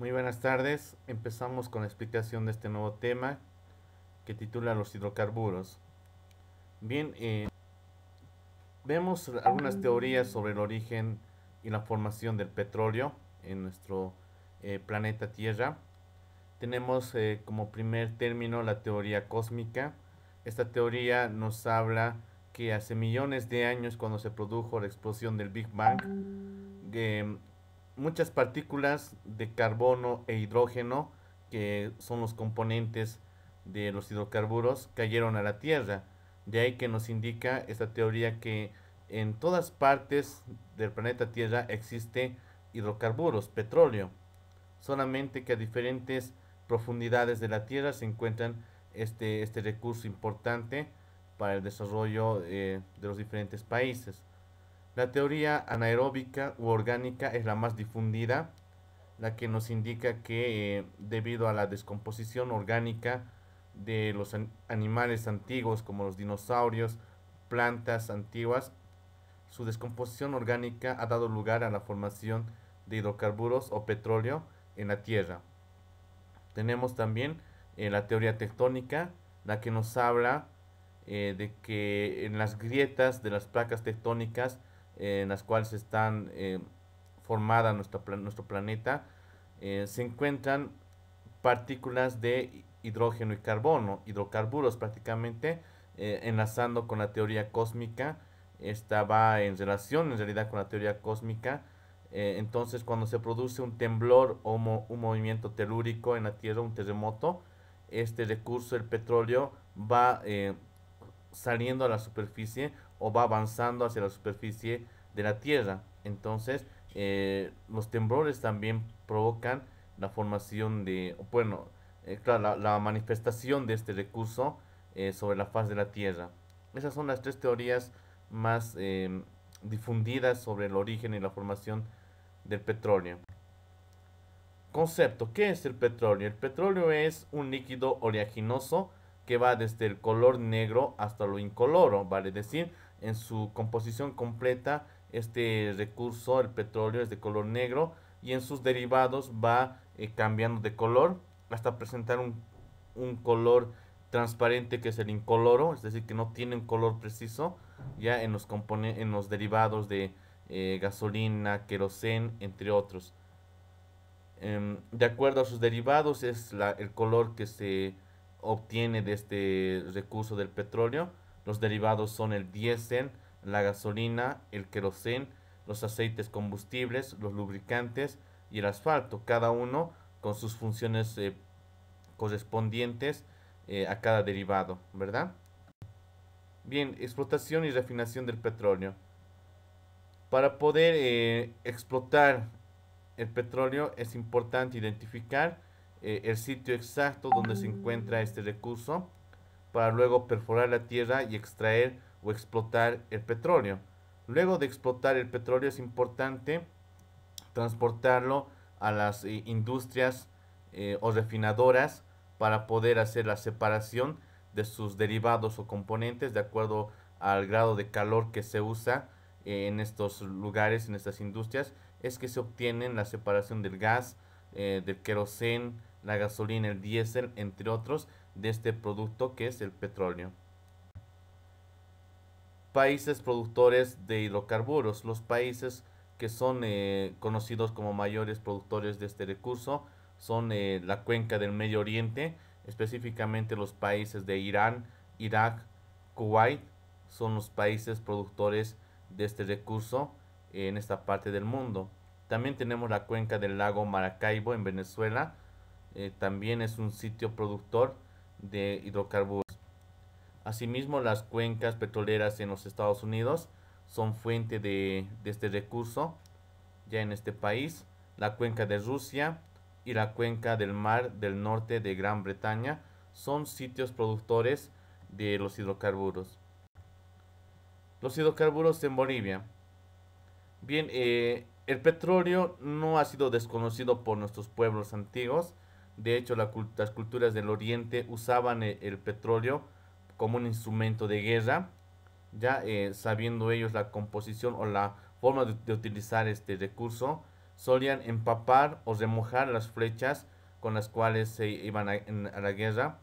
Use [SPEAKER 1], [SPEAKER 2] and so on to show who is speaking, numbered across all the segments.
[SPEAKER 1] Muy buenas tardes. Empezamos con la explicación de este nuevo tema que titula Los hidrocarburos. Bien, eh, vemos algunas teorías sobre el origen y la formación del petróleo en nuestro eh, planeta Tierra. Tenemos eh, como primer término la teoría cósmica. Esta teoría nos habla que hace millones de años cuando se produjo la explosión del Big Bang, muchas partículas de carbono e hidrógeno, que son los componentes de los hidrocarburos, cayeron a la Tierra. De ahí que nos indica esta teoría que en todas partes del planeta Tierra existe hidrocarburos, petróleo, solamente que a diferentes profundidades de la Tierra se encuentran este, este recurso importante para el desarrollo eh, de los diferentes países. La teoría anaeróbica u orgánica es la más difundida, la que nos indica que eh, debido a la descomposición orgánica de los animales antiguos como los dinosaurios, plantas antiguas, su descomposición orgánica ha dado lugar a la formación de hidrocarburos o petróleo en la Tierra. Tenemos también eh, la teoría tectónica, la que nos habla eh, de que en las grietas de las placas tectónicas en las cuales están eh, formada nuestro, nuestro planeta, eh, se encuentran partículas de hidrógeno y carbono, hidrocarburos prácticamente, eh, enlazando con la teoría cósmica. Esta va en relación en realidad con la teoría cósmica. Eh, entonces cuando se produce un temblor o un movimiento telúrico en la Tierra, un terremoto, este recurso, el petróleo, va saliendo a la superficie o va avanzando hacia la superficie de la Tierra. Entonces, eh, los temblores también provocan la formación de, bueno, eh, la, manifestación de este recurso eh, sobre la faz de la Tierra. Esas son las tres teorías más em, difundidas sobre el origen y la formación del petróleo. Concepto, ¿qué es el petróleo? El petróleo es un líquido oleaginoso que va desde el color negro hasta lo incoloro, vale decir, en su composición completa este recurso, el petróleo, es de color negro y en sus derivados va eh, cambiando de color hasta presentar un, color transparente que es el incoloro, es decir, que no tiene un color preciso ya en los, en los derivados de eh, gasolina, querosen entre otros. Em, de acuerdo a sus derivados es la, el color que se obtiene de este recurso del petróleo los derivados son el diésel, la gasolina, el querosén, los aceites combustibles, los lubricantes y el asfalto, cada uno con sus funciones eh, correspondientes eh, a cada derivado, ¿verdad? Bien, explotación y refinación del petróleo. Para poder eh, explotar el petróleo es importante identificar el sitio exacto donde se encuentra este recurso para luego perforar la tierra y extraer o explotar el petróleo. Luego de explotar el petróleo es importante transportarlo a las eh, industrias eh, o refinadoras para poder hacer la separación de sus derivados o componentes de acuerdo al grado de calor que se usa eh, en estos lugares, en estas industrias, es que se obtienen la separación del gas, del queroseno, la gasolina, el diésel, entre otros, de este producto que es el petróleo. Países productores de hidrocarburos. Los países que son eh, conocidos como mayores productores de este recurso son eh, la cuenca del Medio Oriente, específicamente los países de Irán, Irak, Kuwait, son los países productores de este recurso en esta parte del mundo. También tenemos la cuenca del lago Maracaibo en Venezuela, eh, también es un sitio productor de hidrocarburos. Asimismo, las cuencas petroleras en los Estados Unidos son fuente de, este recurso ya en este país, la cuenca de Rusia y la cuenca del mar del norte de Gran Bretaña son sitios productores de los hidrocarburos. Los hidrocarburos en Bolivia. Bien, eh, el petróleo no ha sido desconocido por nuestros pueblos antiguos, de hecho, las culturas del Oriente usaban eh, el, petróleo como un instrumento de guerra, ya eh, sabiendo ellos la composición o la forma de, utilizar este recurso, solían empapar o remojar las flechas con las cuales se iban a, a, la guerra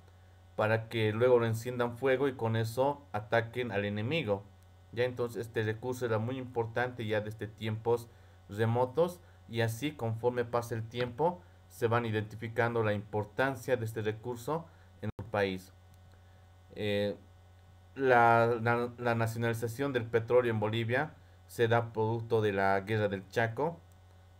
[SPEAKER 1] para que luego lo enciendan fuego y con eso ataquen al enemigo. Ya entonces este recurso era muy importante ya desde tiempos remotos y así conforme pasa el tiempo se van identificando la importancia de este recurso en el país. Eh, la, nacionalización del petróleo en Bolivia se da producto de la guerra del Chaco,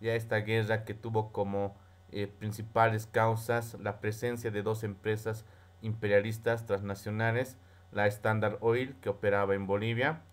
[SPEAKER 1] ya esta guerra que tuvo como eh, principales causas la presencia de dos empresas imperialistas transnacionales, la Standard Oil que operaba en Bolivia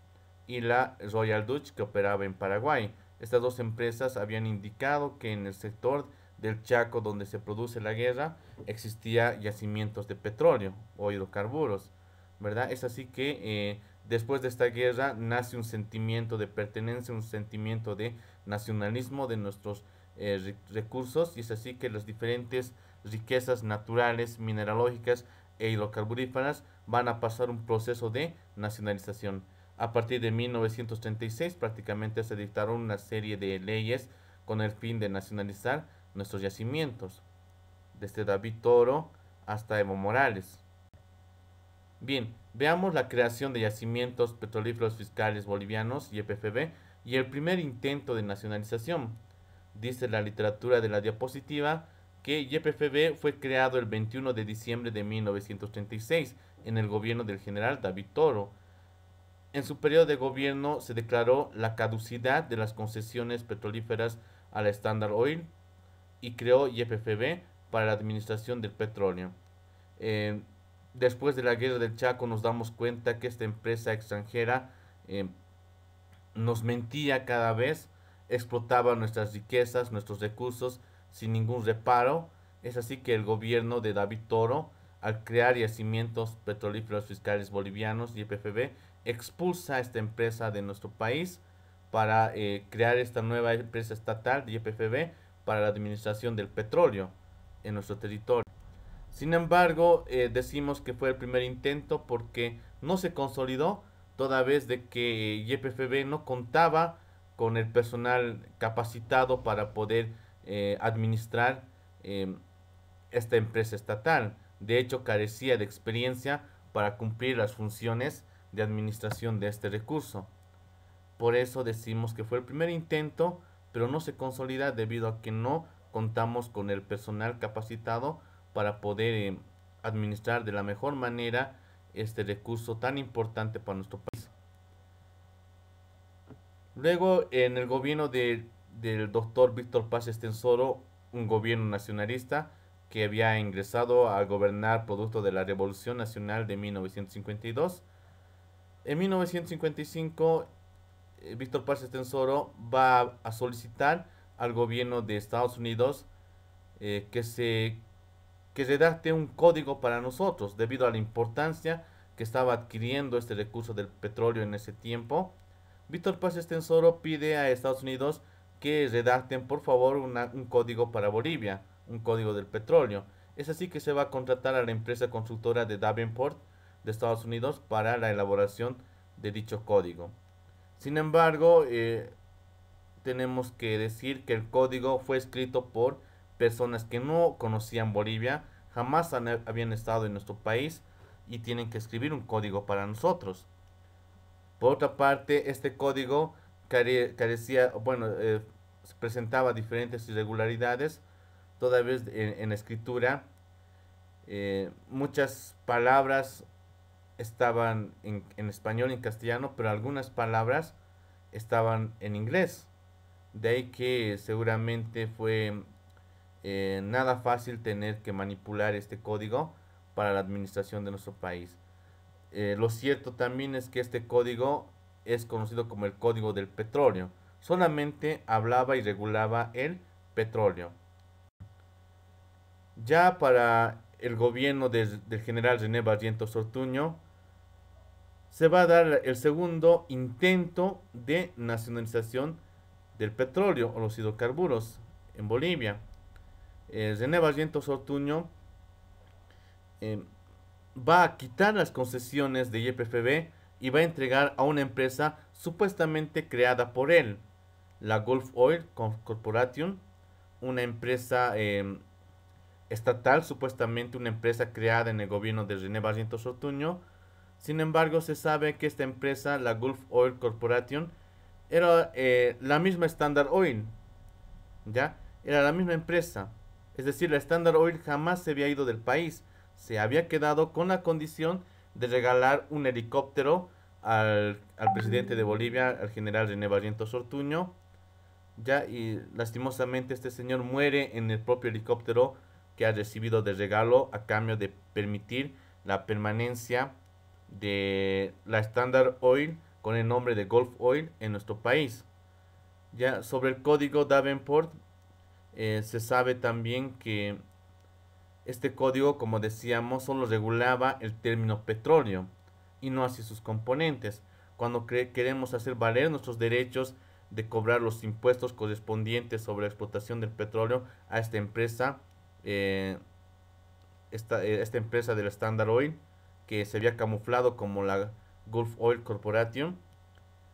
[SPEAKER 1] y la Royal Dutch que operaba en Paraguay. Estas dos empresas habían indicado que en el sector del Chaco, donde se produce la guerra, existía yacimientos de petróleo o hidrocarburos, ¿verdad? Es así que eh, después de esta guerra nace un sentimiento de pertenencia, un sentimiento de nacionalismo de nuestros eh, recursos y es así que las diferentes riquezas naturales, mineralógicas e hidrocarburíferas van a pasar un proceso de nacionalización. A partir de 1936 prácticamente se dictaron una serie de leyes con el fin de nacionalizar nuestros yacimientos, desde David Toro hasta Evo Morales. Bien, veamos la creación de yacimientos petrolíferos fiscales bolivianos y e y el primer intento de nacionalización. Dice la literatura de la diapositiva que YPFB e fue creado el 21 de diciembre de 1936 en el gobierno del general David Toro. En su periodo de gobierno se declaró la caducidad de las concesiones petrolíferas a la Standard Oil y creó YPFB para la administración del petróleo. Eh, después de la guerra del Chaco nos damos cuenta que esta empresa extranjera eh, nos mentía cada vez, explotaba nuestras riquezas, nuestros recursos sin ningún reparo. Es así que el gobierno de David Toro, al crear yacimientos petrolíferos fiscales bolivianos, YPFB, expulsa a esta empresa de nuestro país para eh, crear esta nueva empresa estatal, YPFB, para la administración del petróleo en nuestro territorio. Sin embargo, eh, decimos que fue el primer intento porque no se consolidó toda vez de que YPFB no contaba con el personal capacitado para poder eh, administrar em, esta empresa estatal. De hecho, carecía de experiencia para cumplir las funciones de administración de este recurso. Por eso decimos que fue el primer intento pero no se consolida debido a que no contamos con el personal capacitado para poder em, administrar de la mejor manera este recurso tan importante para nuestro país. Luego, en el gobierno del doctor Víctor Paz Estensoro, un gobierno nacionalista que había ingresado a gobernar producto de la Revolución Nacional de 1952, en 1955 eh, Víctor Paz Estensoro va a solicitar al gobierno de Estados Unidos eh, que se que redacte un código para nosotros debido a la importancia que estaba adquiriendo este recurso del petróleo en ese tiempo. Víctor Paz Estensoro pide a Estados Unidos que redacten por favor un código para Bolivia, un código del petróleo. Es así que se va a contratar a la empresa consultora de Davenport de Estados Unidos para la elaboración de dicho código. Sin embargo, eh, tenemos que decir que el código fue escrito por personas que no conocían Bolivia, jamás habían estado en nuestro país y tienen que escribir un código para nosotros. Por otra parte, este código carecía, bueno, eh, presentaba diferentes irregularidades, todavía en, en escritura. Eh, muchas palabras estaban en, en español y en castellano, pero algunas palabras estaban en inglés. De ahí que seguramente fue eh, nada fácil tener que manipular este código para la administración de nuestro país. Eh, lo cierto también es que este código es conocido como el código del petróleo. Solamente hablaba y regulaba el petróleo. Ya para el gobierno del general René Barrientos Ortuño, se va a dar el segundo intento de nacionalización del petróleo o los hidrocarburos en Bolivia. El eh, René Barrientos Ortuño em, va a quitar las concesiones de YPFB y va a entregar a una empresa supuestamente creada por él, la Gulf Oil Corporation, una empresa em, estatal, supuestamente una empresa creada en el gobierno de René Barrientos Ortuño, sin embargo, se sabe que esta empresa, la Gulf Oil Corporation, era eh, la misma Standard Oil. ¿Ya? Era la misma empresa. Es decir, la Standard Oil jamás se había ido del país. Se había quedado con la condición de regalar un helicóptero al, al presidente de Bolivia, al general René Barrientos Ortuño. Ya, y lastimosamente este señor muere en el propio helicóptero que ha recibido de regalo a cambio de permitir la permanencia de la Standard Oil con el nombre de Gulf Oil en nuestro país. Ya sobre el código Davenport, eh, se sabe también que este código, como decíamos, solo regulaba el término petróleo y no así sus componentes. Cuando queremos hacer valer nuestros derechos de cobrar los impuestos correspondientes sobre la explotación del petróleo a esta empresa, eh, esta, eh, esta empresa del Standard Oil, que se había camuflado como la Gulf Oil Corporation,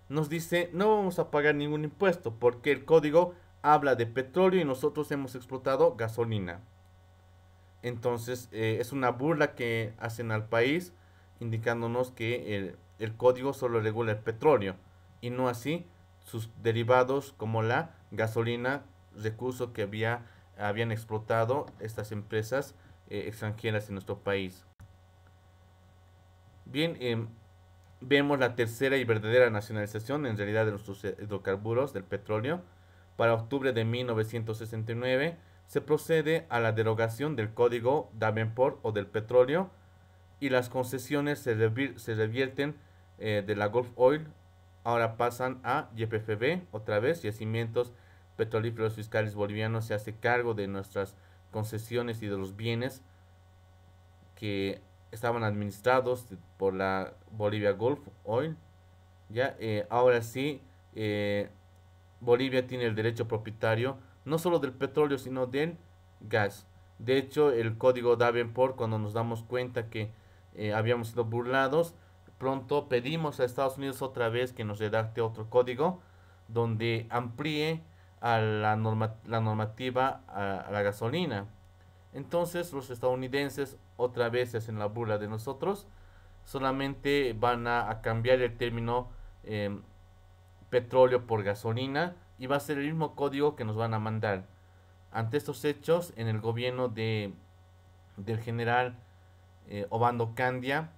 [SPEAKER 1] nos dice no vamos a pagar ningún impuesto porque el código habla de petróleo y nosotros hemos explotado gasolina. Entonces eh, es una burla que hacen al país indicándonos que el, código solo regula el petróleo y no así sus derivados como la gasolina, recurso que había, habían explotado estas empresas eh, extranjeras en nuestro país. Bien, em, vemos la tercera y verdadera nacionalización en realidad de nuestros hidrocarburos, del petróleo. Para octubre de 1969 se procede a la derogación del código Davenport o del petróleo y las concesiones se, se revierten eh, de la Gulf Oil, ahora pasan a YPFB, otra vez, Yacimientos Petrolíferos Fiscales Bolivianos se hace cargo de nuestras concesiones y de los bienes que estaban administrados por la Bolivia Gulf Oil. Ya, eh, ahora sí, eh, Bolivia tiene el derecho propietario no solo del petróleo, sino del gas. De hecho, el código Davenport, cuando nos damos cuenta que eh, habíamos sido burlados, pronto pedimos a Estados Unidos otra vez que nos redacte otro código donde amplíe a la, norma, la normativa a la gasolina. Entonces, los estadounidenses otra vez hacen la burla de nosotros, solamente van a, cambiar el término em, petróleo por gasolina y va a ser el mismo código que nos van a mandar. Ante estos hechos, en el gobierno de, del general eh, Obando Candia,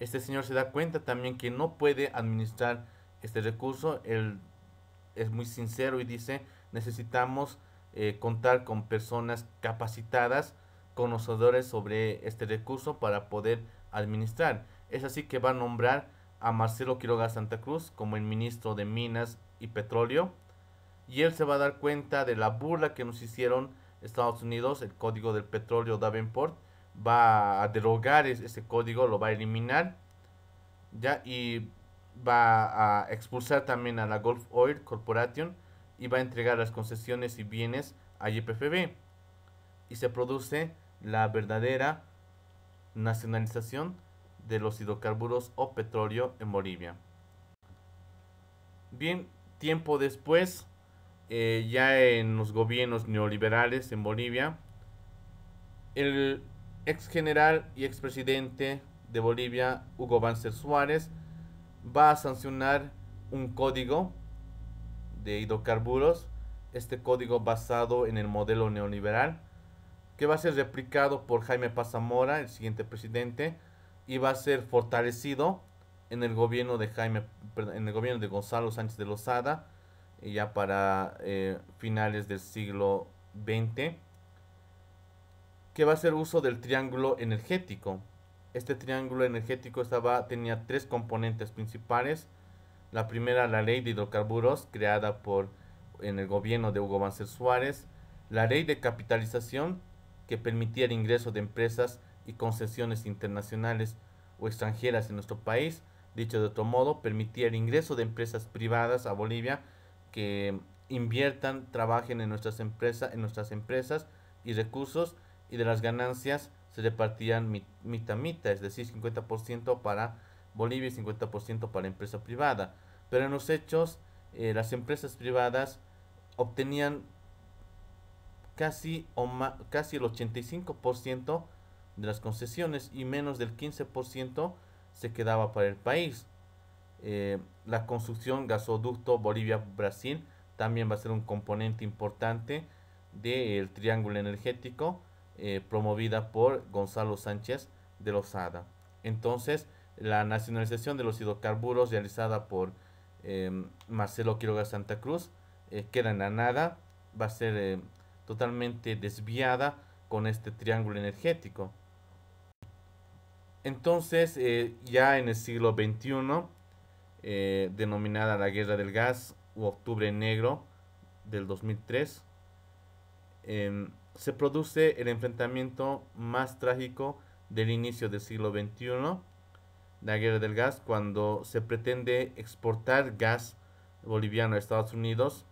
[SPEAKER 1] este señor se da cuenta también que no puede administrar este recurso. Él es muy sincero y dice, necesitamos eh, contar con personas capacitadas conocedores sobre este recurso para poder administrar. Es así que va a nombrar a Marcelo Quiroga Santa Cruz como el ministro de Minas y Petróleo y él se va a dar cuenta de la burla que nos hicieron Estados Unidos, el código del petróleo Davenport va a derogar ese código, lo va a eliminar ya y va a expulsar también a la Gulf Oil Corporation y va a entregar las concesiones y bienes a YPFB y se produce la verdadera nacionalización de los hidrocarburos o petróleo en Bolivia. Bien, tiempo después, eh, ya en los gobiernos neoliberales en Bolivia, el ex general y expresidente de Bolivia, Hugo Banzer Suárez, va a sancionar un código de hidrocarburos, este código basado en el modelo neoliberal, que va a ser replicado por Jaime Pazamora, el siguiente presidente, y va a ser fortalecido en el gobierno de Jaime, en el gobierno de Gonzalo Sánchez de Lozada, eh, ya para eh, finales del siglo XX, que va a ser uso del triángulo energético. Este triángulo energético estaba, tenía tres componentes principales. La primera, la ley de hidrocarburos, creada por, en el gobierno de Hugo Banzer Suárez. La ley de capitalización, que permitía el ingreso de empresas y concesiones internacionales o extranjeras en nuestro país. Dicho de otro modo, permitía el ingreso de empresas privadas a Bolivia que inviertan, trabajen en nuestras empresas, en nuestras empresas y recursos y de las ganancias se repartían mitad mitad, es decir, 50% para Bolivia y 50% para la empresa privada. Pero en los hechos, eh, las empresas privadas obtenían casi, o casi el 85% de las concesiones y menos del 15% se quedaba para el país. Eh, la construcción gasoducto Bolivia-Brasil también va a ser un componente importante del triángulo energético eh, promovida por Gonzalo Sánchez de Lozada. Entonces, la nacionalización de los hidrocarburos realizada por eh, Marcelo Quiroga Santa Cruz queda en la nada, va a ser totalmente desviada con este triángulo energético. Entonces, eh, ya en el siglo XXI, eh, denominada la Guerra del Gas u Octubre Negro del 2003, em, se produce el enfrentamiento más trágico del inicio del siglo XXI, la Guerra del Gas, cuando se pretende exportar gas boliviano a Estados Unidos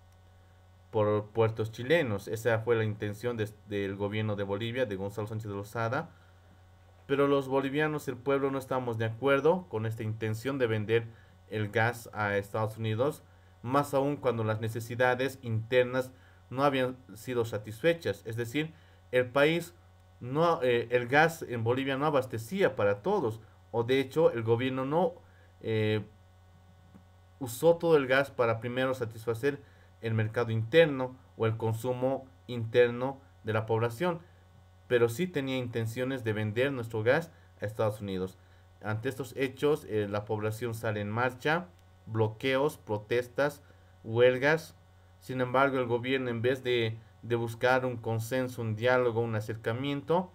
[SPEAKER 1] por puertos chilenos. Esa fue la intención del gobierno de Bolivia, de Gonzalo Sánchez de Lozada. Pero los bolivianos, el pueblo, no estamos de acuerdo con esta intención de vender el gas a Estados Unidos, más aún cuando las necesidades internas no habían sido satisfechas. Es decir, el país, no, eh, el gas en Bolivia no abastecía para todos, o de hecho el gobierno no eh, usó todo el gas para primero satisfacer el mercado interno o el consumo interno de la población, pero sí tenía intenciones de vender nuestro gas a Estados Unidos. Ante estos hechos, eh, la población sale en marcha, bloqueos, protestas, huelgas. Sin embargo, el gobierno, en vez de, buscar un consenso, un diálogo, un acercamiento,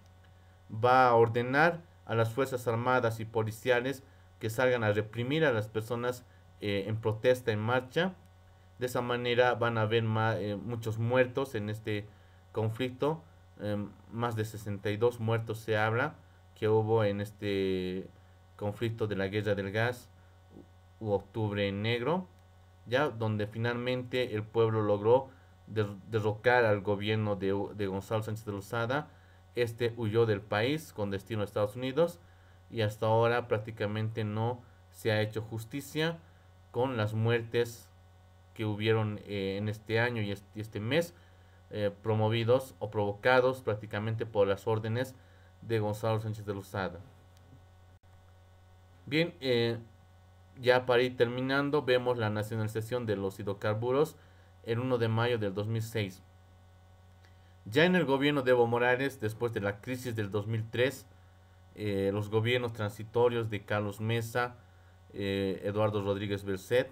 [SPEAKER 1] va a ordenar a las Fuerzas Armadas y policiales que salgan a reprimir a las personas eh, en protesta, en marcha, de esa manera van a haber eh, muchos muertos en este conflicto. Em, más de 62 muertos se habla que hubo en este conflicto de la guerra del gas u octubre negro, ya donde finalmente el pueblo logró derrocar al gobierno de, de Gonzalo Sánchez de Lozada. Este huyó del país con destino a Estados Unidos y hasta ahora prácticamente no se ha hecho justicia con las muertes que hubieron eh, en este año y este, mes, eh, promovidos o provocados prácticamente por las órdenes de Gonzalo Sánchez de Lozada. Bien, eh, ya para ir terminando, vemos la nacionalización de los hidrocarburos el 1 de mayo del 2006. Ya en el gobierno de Evo Morales, después de la crisis del 2003, los gobiernos transitorios de Carlos Mesa, Eduardo Rodríguez Berset,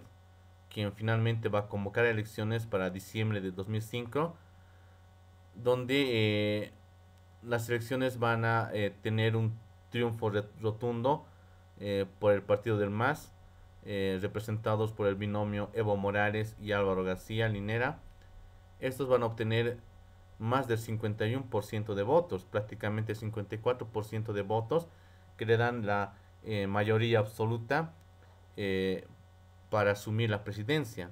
[SPEAKER 1] quien finalmente va a convocar elecciones para diciembre de 2005, donde eh, las elecciones van a eh, tener un triunfo rotundo eh, por el partido del MAS, representados por el binomio Evo Morales y Álvaro García Linera. Estos van a obtener más del 51% de votos, prácticamente 54% de votos, que le dan la mayoría absoluta para asumir la presidencia,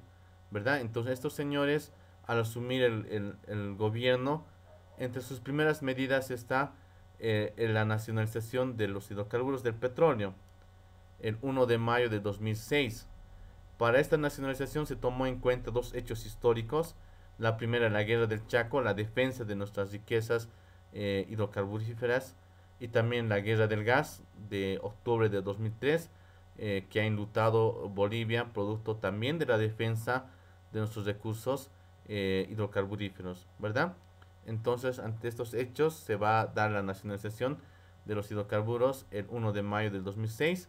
[SPEAKER 1] ¿verdad? Entonces estos señores, al asumir el, el, gobierno, entre sus primeras medidas está eh, la nacionalización de los hidrocarburos del petróleo, el 1 de mayo de 2006. Para esta nacionalización se tomó en cuenta dos hechos históricos. La primera, la guerra del Chaco, la defensa de nuestras riquezas eh, hidrocarburíferas y también la guerra del gas de octubre de 2003 eh, que ha inlutado Bolivia, producto también de la defensa de nuestros recursos eh, hidrocarburíferos, ¿verdad? Entonces, ante estos hechos, se va a dar la nacionalización de los hidrocarburos el 1 de mayo del 2006.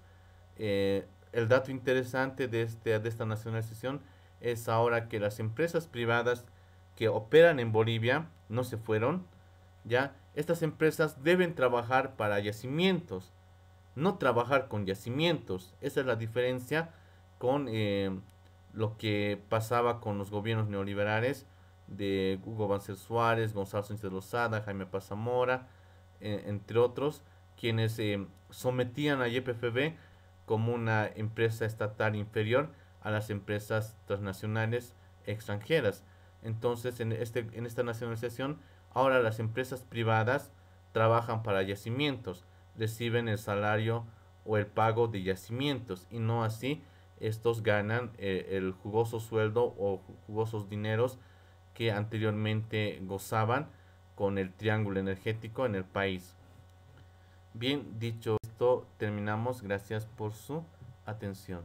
[SPEAKER 1] Eh, el dato interesante de, este, de esta nacionalización es ahora que las empresas privadas que operan en Bolivia no se fueron, ya estas empresas deben trabajar para yacimientos no trabajar con yacimientos. Esa es la diferencia con eh, lo que pasaba con los gobiernos neoliberales de Hugo Banzer Suárez, Gonzalo Sánchez Lozada, Jaime Pazamora, e, entre otros, quienes eh, sometían a YPFB como una empresa estatal inferior a las empresas transnacionales extranjeras. Entonces, en, este, en esta nacionalización, ahora las empresas privadas trabajan para yacimientos reciben el salario o el pago de yacimientos y no así estos ganan eh, el jugoso sueldo o jugosos dineros que anteriormente gozaban con el triángulo energético en el país. Bien dicho esto, terminamos. Gracias por su atención.